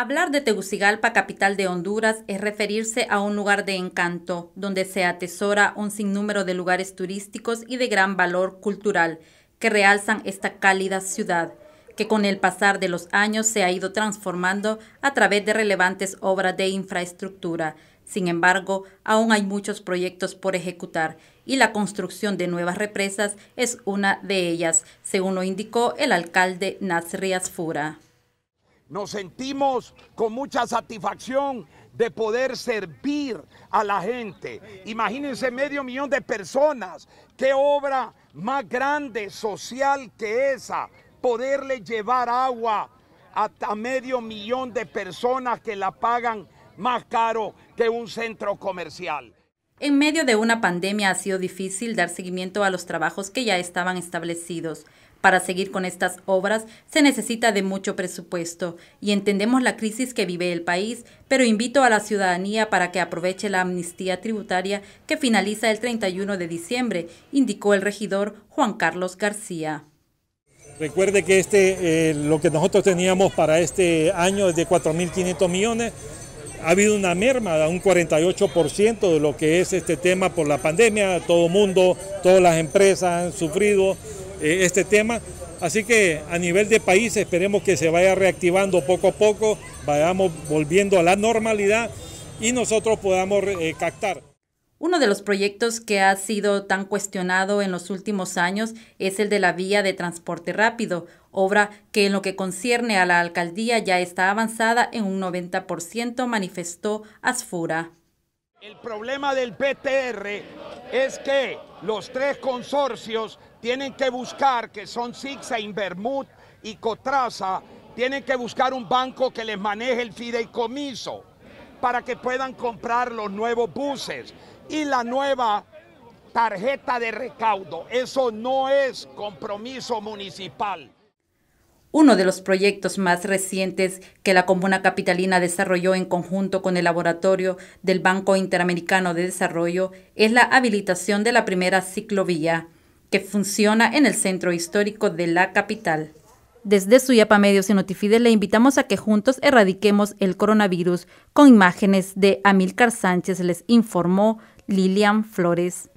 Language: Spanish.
Hablar de Tegucigalpa, capital de Honduras, es referirse a un lugar de encanto, donde se atesora un sinnúmero de lugares turísticos y de gran valor cultural que realzan esta cálida ciudad, que con el pasar de los años se ha ido transformando a través de relevantes obras de infraestructura. Sin embargo, aún hay muchos proyectos por ejecutar y la construcción de nuevas represas es una de ellas, según lo indicó el alcalde Nasri fura. Nos sentimos con mucha satisfacción de poder servir a la gente. Imagínense medio millón de personas. Qué obra más grande social que esa. Poderle llevar agua a medio millón de personas que la pagan más caro que un centro comercial. En medio de una pandemia ha sido difícil dar seguimiento a los trabajos que ya estaban establecidos, para seguir con estas obras se necesita de mucho presupuesto y entendemos la crisis que vive el país, pero invito a la ciudadanía para que aproveche la amnistía tributaria que finaliza el 31 de diciembre, indicó el regidor Juan Carlos García. Recuerde que este, eh, lo que nosotros teníamos para este año es de 4.500 millones. Ha habido una merma de un 48% de lo que es este tema por la pandemia. Todo el mundo, todas las empresas han sufrido eh, este tema. Así que a nivel de país esperemos que se vaya reactivando poco a poco, vayamos volviendo a la normalidad y nosotros podamos eh, captar. Uno de los proyectos que ha sido tan cuestionado en los últimos años es el de la vía de transporte rápido, obra que en lo que concierne a la alcaldía ya está avanzada en un 90%, manifestó Asfura. El problema del PTR es que los tres consorcios tienen que buscar, que son in Bermud y Cotraza, tienen que buscar un banco que les maneje el fideicomiso para que puedan comprar los nuevos buses y la nueva tarjeta de recaudo. Eso no es compromiso municipal. Uno de los proyectos más recientes que la Comuna Capitalina desarrolló en conjunto con el laboratorio del Banco Interamericano de Desarrollo es la habilitación de la primera ciclovía que funciona en el centro histórico de la capital. Desde Suyapa Medios y Notifide le invitamos a que juntos erradiquemos el coronavirus con imágenes de Amílcar Sánchez, les informó Lilian Flores.